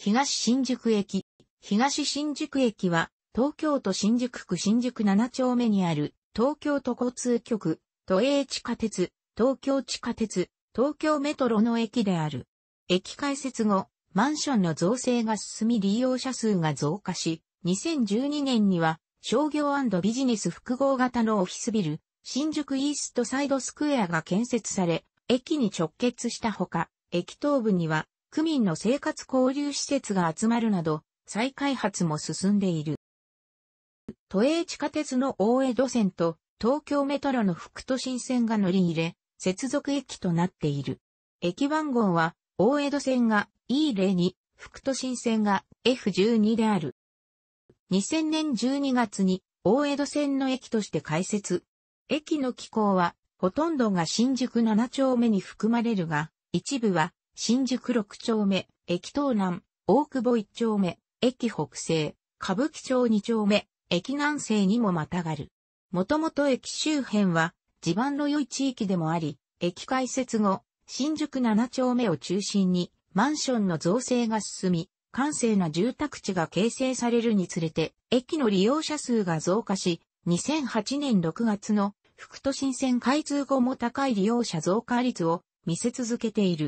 東新宿駅。東新宿駅は、東京都新宿区新宿7丁目にある、東京都交通局、都営地下鉄、東京地下鉄、東京メトロの駅である。駅開設後、マンションの造成が進み利用者数が増加し、2012年には、商業ビジネス複合型のオフィスビル、新宿イーストサイドスクエアが建設され、駅に直結したほか、駅東部には区民の生活交流施設が集まるなど、再開発も進んでいる。都営地下鉄の大江戸線と東京メトロの副都心線が乗り入れ、接続駅となっている。駅番号は大江戸線が E02、副都心線が F12 である。2000年12月に大江戸線の駅として開設。駅の機構はほとんどが新宿7丁目に含まれるが、一部は新宿六丁目、駅東南、大久保一丁目、駅北西、歌舞伎町二丁目、駅南西にもまたがる。もともと駅周辺は、地盤の良い地域でもあり、駅開設後、新宿七丁目を中心に、マンションの造成が進み、閑静な住宅地が形成されるにつれて、駅の利用者数が増加し、2008年6月の副都心線開通後も高い利用者増加率を見せ続けている。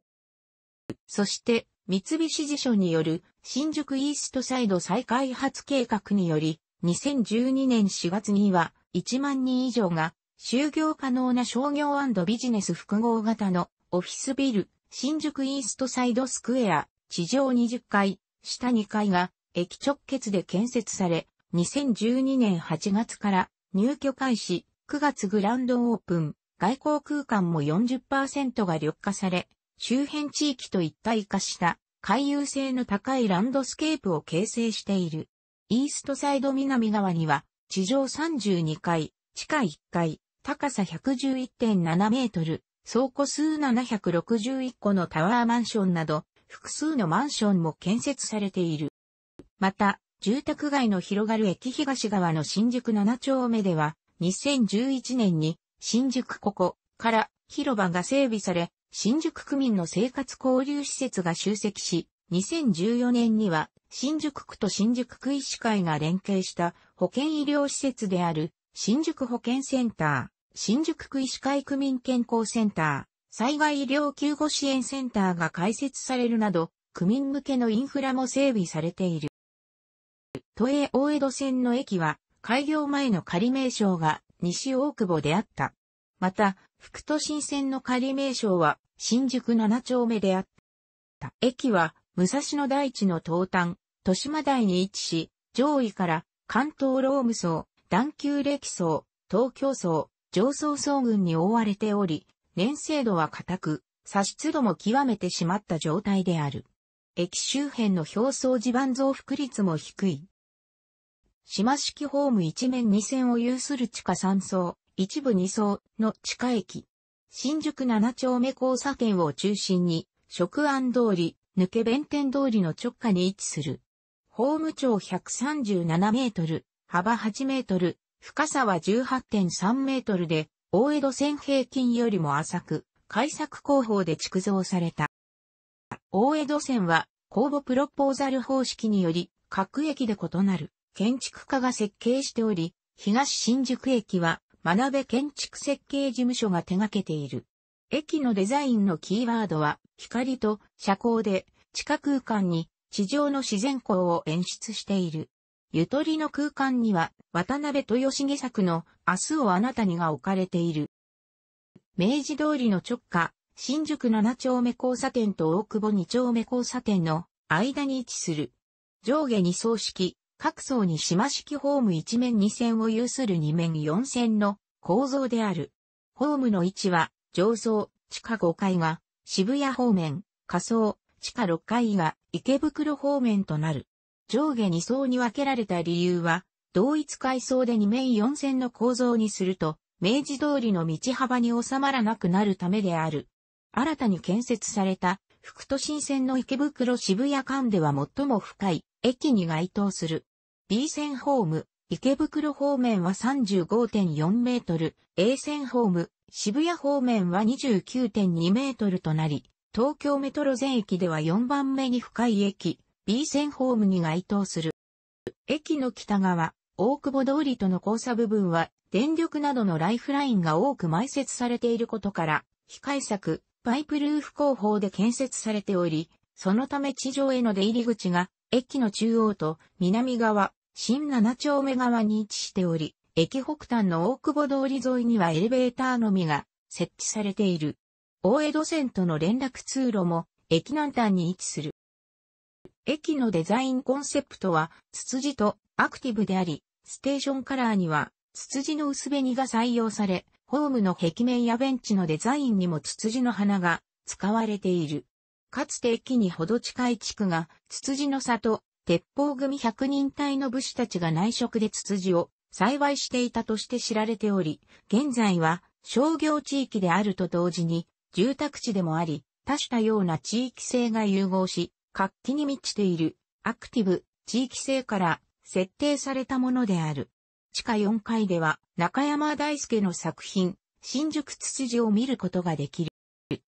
そして、三菱地所による新宿イーストサイド再開発計画により、2012年4月には1万人以上が就業可能な商業ビジネス複合型のオフィスビル、新宿イーストサイドスクエア、地上20階、下2階が駅直結で建設され、2012年8月から入居開始、9月グランドオープン、外交空間も40%が緑化され、周辺地域と一体化した回遊性の高いランドスケープを形成している。イーストサイド南側には地上32階、地下1階、高さ111.7メートル、倉庫数761個のタワーマンションなど、複数のマンションも建設されている。また、住宅街の広がる駅東側の新宿7丁目では、2011年に新宿ここから広場が整備され、新宿区民の生活交流施設が集積し、2014年には新宿区と新宿区医師会が連携した保健医療施設である新宿保健センター、新宿区医師会区民健康センター、災害医療救護支援センターが開設されるなど、区民向けのインフラも整備されている。都営大江戸線の駅は開業前の仮名称が西大久保であった。また、副都心線の仮名称は新宿七丁目であった。駅は、武蔵野大地の東端、豊島台に位置し、上位から関東ローム層、段丘歴層、東京層、上層層群に覆われており、粘性度は固く、差出度も極めてしまった状態である。駅周辺の表層地盤増幅率も低い。島式ホーム一面二線を有する地下三層、一部二層の地下駅、新宿7丁目交差点を中心に、食安通り、抜け弁天通りの直下に位置する。ホーム長137メートル、幅8メートル、深さは18.3メートルで、大江戸線平均よりも浅く、改作工法で築造された。大江戸線は、公募プロポーザル方式により、各駅で異なる建築家が設計しており、東新宿駅は学べ建築設計事務所が手掛けている。駅のデザインのキーワードは、光と遮光で、地下空間に地上の自然光を演出している。ゆとりの空間には、渡辺豊重作の明日をあなたにが置かれている。明治通りの直下、新宿7丁目交差点と大久保2丁目交差点の間に位置する。上下2葬式、各層に島式ホーム一面二線を有する二面四線の構造である。ホームの位置は、上層、地下5階が、渋谷方面、下層、地下6階が、池袋方面となる。上下2層に分けられた理由は、同一階層で2面4線の構造にすると、明治通りの道幅に収まらなくなるためである。新たに建設された、副都心線の池袋渋谷間では最も深い、駅に該当する。B 線ホーム、池袋方面は35.4メートル、A 線ホーム、渋谷方面は29.2メートルとなり、東京メトロ全駅では4番目に深い駅、B 線ホームに該当する。駅の北側、大久保通りとの交差部分は、電力などのライフラインが多く埋設されていることから、非開削、パイプルーフ工法で建設されており、そのため地上への出入り口が、駅の中央と南側、新七丁目側に位置しており、駅北端の大久保通り沿いにはエレベーターのみが設置されている。大江戸線との連絡通路も駅南端に位置する。駅のデザインコンセプトは、ツツジとアクティブであり、ステーションカラーには、ツツジの薄紅が採用され、ホームの壁面やベンチのデザインにもツツジの花が使われている。かつて駅にほど近い地区が、ツツジの里鉄砲組百人隊の武士たちが内職で筒子を栽培していたとして知られており、現在は商業地域であると同時に住宅地でもあり、多種多様な地域性が融合し、活気に満ちているアクティブ地域性から設定されたものである。地下4階では中山大輔の作品、新宿筒子を見ることができる。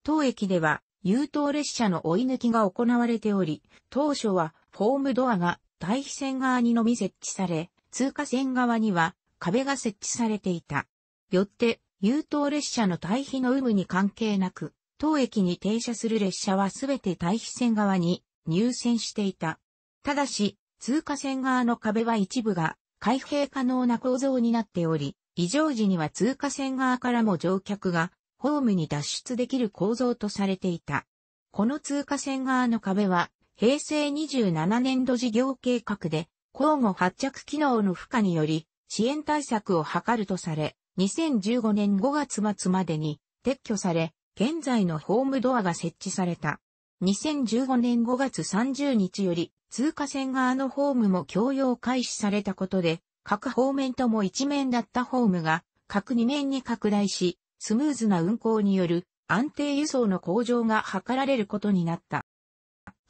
当駅では、優等列車の追い抜きが行われており、当初はホームドアが対比線側にのみ設置され、通過線側には壁が設置されていた。よって、優等列車の対比の有無に関係なく、当駅に停車する列車はすべて対比線側に入線していた。ただし、通過線側の壁は一部が開閉可能な構造になっており、異常時には通過線側からも乗客がホームに脱出できる構造とされていた。この通過線側の壁は平成27年度事業計画で、交互発着機能の負荷により、支援対策を図るとされ、2015年5月末までに撤去され、現在のホームドアが設置された。2015年5月30日より、通過線側のホームも共用開始されたことで、各方面とも一面だったホームが、各2面に拡大し、スムーズな運行による安定輸送の向上が図られることになった。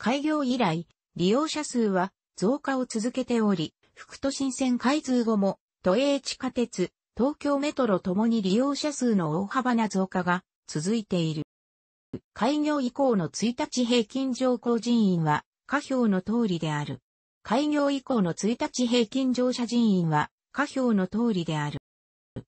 開業以来、利用者数は増加を続けており、副都心線開通後も、都営地下鉄、東京メトロともに利用者数の大幅な増加が続いている。開業以降の1日平均乗降人員は、下表の通りである。開業以降の1日平均乗車人員は、下表の通りである。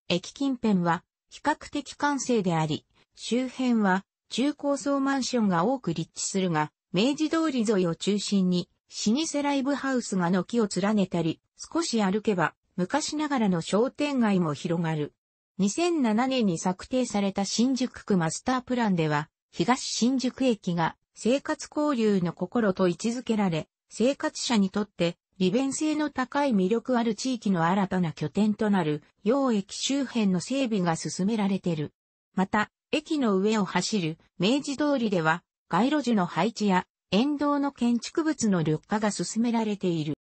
駅近辺は、比較的完成であり、周辺は、中高層マンションが多く立地するが、明治通り沿いを中心に、老舗ライブハウスが軒を連ねたり、少し歩けば、昔ながらの商店街も広がる。2007年に策定された新宿区マスタープランでは、東新宿駅が生活交流の心と位置づけられ、生活者にとって利便性の高い魅力ある地域の新たな拠点となる、洋駅周辺の整備が進められている。また、駅の上を走る明治通りでは、街路樹の配置や、沿道の建築物の緑化が進められている。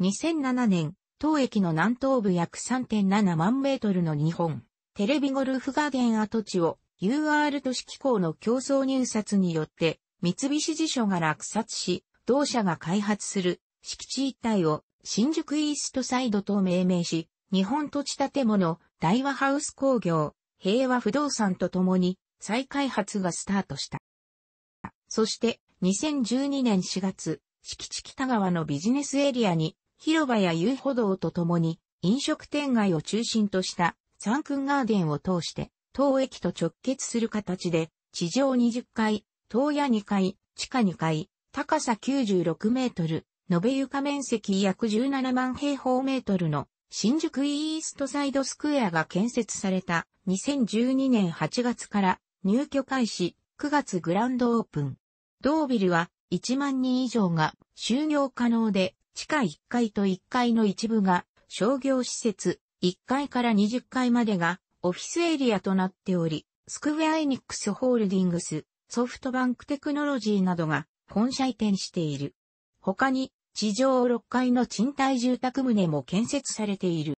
2007年、当駅の南東部約3.7万メートルの日本、テレビゴルフガーデン跡地を UR 都市機構の競争入札によって、三菱地所が落札し、同社が開発する敷地一帯を新宿イーストサイドと命名し、日本土地建物、大和ハウス工業、平和不動産とともに再開発がスタートした。そして、2012年4月、敷地北側のビジネスエリアに、広場や遊歩道とともに、飲食店街を中心としたサンクンガーデンを通して、当駅と直結する形で、地上20階、東屋2階、地下2階、高さ96メートル、延べ床面積約17万平方メートルの新宿イーストサイドスクエアが建設された2012年8月から入居開始9月グランドオープン。同ビルは1万人以上が就業可能で、地下1階と1階の一部が商業施設、1階から20階までがオフィスエリアとなっており、スクウェアエニックスホールディングス、ソフトバンクテクノロジーなどが本社移転している。他に地上6階の賃貸住宅棟も建設されている。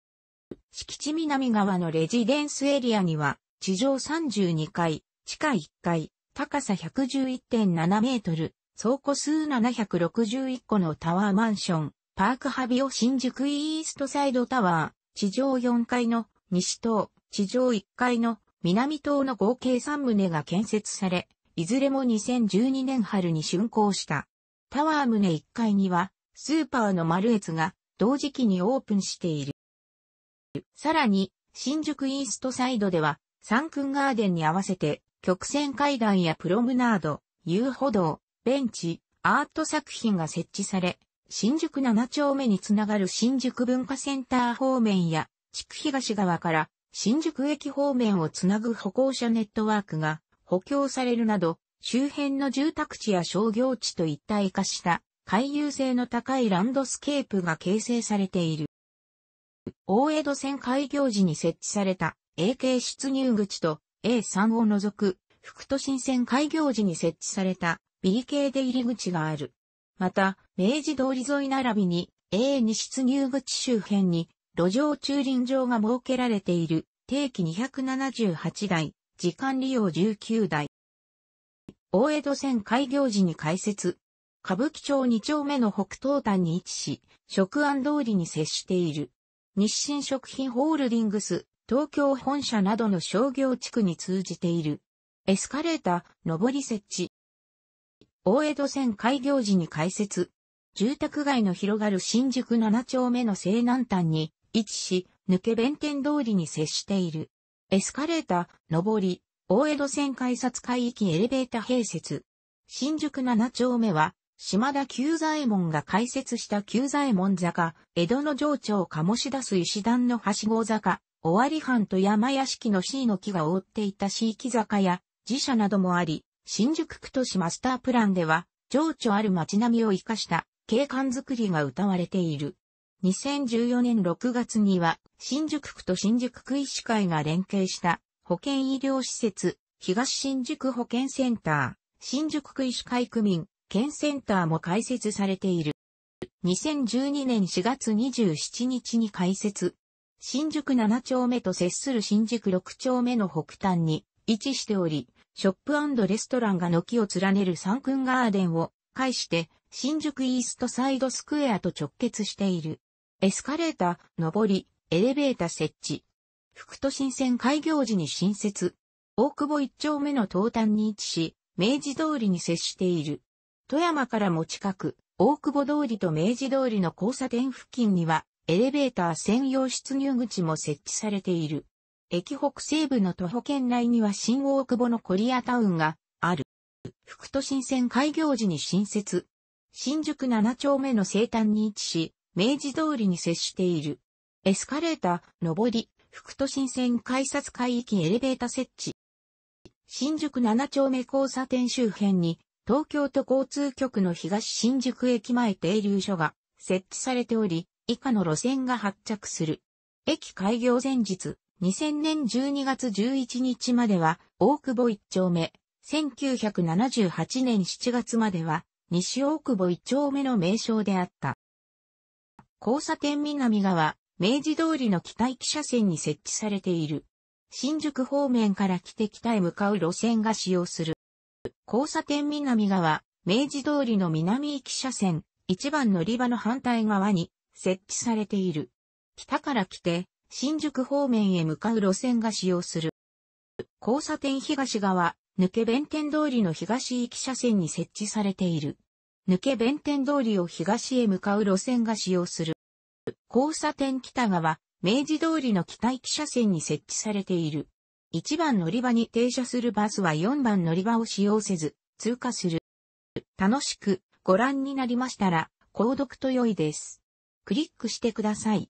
敷地南側のレジデンスエリアには地上32階、地下1階、高さ111.7メートル、倉庫数761個のタワーマンション、パークハビオ新宿イーストサイドタワー、地上4階の西棟、地上1階の南棟の合計3棟が建設され、いずれも2012年春に竣工した。タワー棟1階には、スーパーのマルエツが同時期にオープンしている。さらに、新宿イーストサイドでは、サンクンガーデンに合わせて、曲線階段やプロムナード、遊歩道、ベンチ、アート作品が設置され、新宿7丁目につながる新宿文化センター方面や、地区東側から新宿駅方面をつなぐ歩行者ネットワークが補強されるなど、周辺の住宅地や商業地と一体化した回遊性の高いランドスケープが形成されている。大江戸線開業時に設置された AK 出入口と A3 を除く、副都心線開業時に設置された B 系出入り口がある。また、明治通り沿い並びに A2 出入口周辺に路上駐輪場が設けられている定期278台、時間利用19台。大江戸線開業時に開設。歌舞伎町2丁目の北東端に位置し、食安通りに接している。日清食品ホールディングス東京本社などの商業地区に通じている。エスカレーター、上り設置。大江戸線開業時に開設。住宅街の広がる新宿7丁目の西南端に位置し、抜け弁天通りに接している。エスカレーター、上り、大江戸線改札海域エレベーター併設。新宿7丁目は、島田久左衛門が開設した久左衛門坂、江戸の情緒を醸し出す石段のはしご坂、尾張藩と山屋敷の C の木が覆っていた C 木坂や寺社などもあり、新宿区都市マスタープランでは、情緒ある街並みを活かした景観づくりが歌われている。2014年6月には、新宿区と新宿区医師会が連携した保健医療施設、東新宿保健センター、新宿区医師会区民、県センターも開設されている。2012年4月27日に開設、新宿7丁目と接する新宿6丁目の北端に位置しており、ショップレストランが軒を連ねるサンクンガーデンを介して、新宿イーストサイドスクエアと直結している。エスカレーター、上り、エレベーター設置。副都心線開業時に新設。大久保一丁目の東端に位置し、明治通りに接している。富山からも近く、大久保通りと明治通りの交差点付近には、エレベーター専用出入口も設置されている。駅北西部の徒歩圏内には新大久保のコリアタウンがある。副都心線開業時に新設。新宿7丁目の西端に位置し、明治通りに接している。エスカレーター、上り、副都心線改札海域エレベーター設置。新宿7丁目交差点周辺に、東京都交通局の東新宿駅前停留所が設置されており、以下の路線が発着する。駅開業前日、2000年12月11日までは、大久保一丁目。1978年7月までは、西大久保一丁目の名称であった。交差点南側、明治通りの北行き車線に設置されている。新宿方面から来て北へ向かう路線が使用する。交差点南側、明治通りの南行き車線、一番乗り場の反対側に、設置されている。北から来て、新宿方面へ向かう路線が使用する。交差点東側、抜け弁天通りの東行き車線に設置されている。抜け弁天通りを東へ向かう路線が使用する。交差点北側、明治通りの北行き車線に設置されている。1番乗り場に停車するバスは4番乗り場を使用せず、通過する。楽しくご覧になりましたら、購読と良いです。クリックしてください。